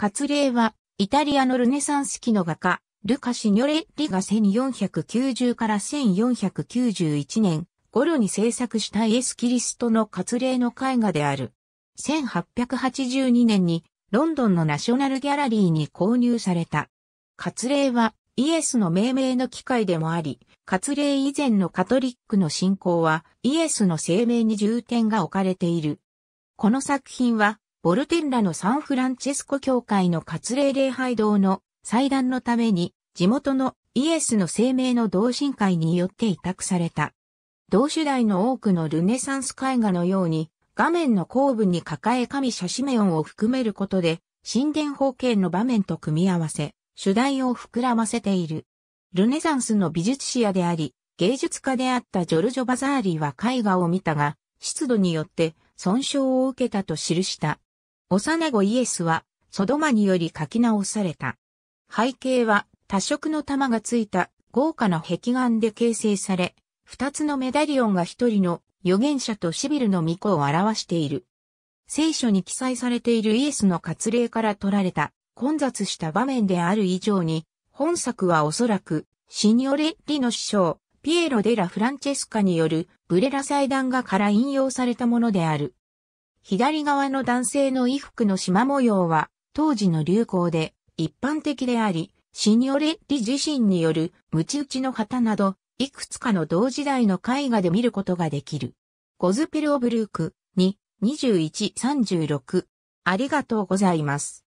割礼は、イタリアのルネサンス期の画家、ルカ・シニョレッリが1490から1491年頃に制作したイエス・キリストの割礼の絵画である。1882年にロンドンのナショナルギャラリーに購入された。割礼はイエスの命名の機会でもあり、割礼以前のカトリックの信仰はイエスの生命に重点が置かれている。この作品はボルテンラのサンフランチェスコ教会の割礼礼拝堂の祭壇のために地元のイエスの生命の同心会によって委託された。同主代の多くのルネサンス絵画のように画面の後部に抱え神写シメオンを含めることで神殿方形の場面と組み合わせ主題を膨らませている。ルネサンスの美術史家であり芸術家であったジョルジョ・バザーリは絵画を見たが湿度によって損傷を受けたと記した。幼子イエスは、ソドマにより書き直された。背景は、多色の玉がついた豪華な壁眼で形成され、二つのメダリオンが一人の預言者とシビルの巫女を表している。聖書に記載されているイエスの割礼から取られた混雑した場面である以上に、本作はおそらく、シニオレッリの師匠、ピエロ・デラ・フランチェスカによるブレラ祭壇画から引用されたものである。左側の男性の衣服の縞模様は当時の流行で一般的であり、シニオレッリ自身によるムチ打ちの旗など、いくつかの同時代の絵画で見ることができる。ゴズペル・オブルーク2、21、36。ありがとうございます。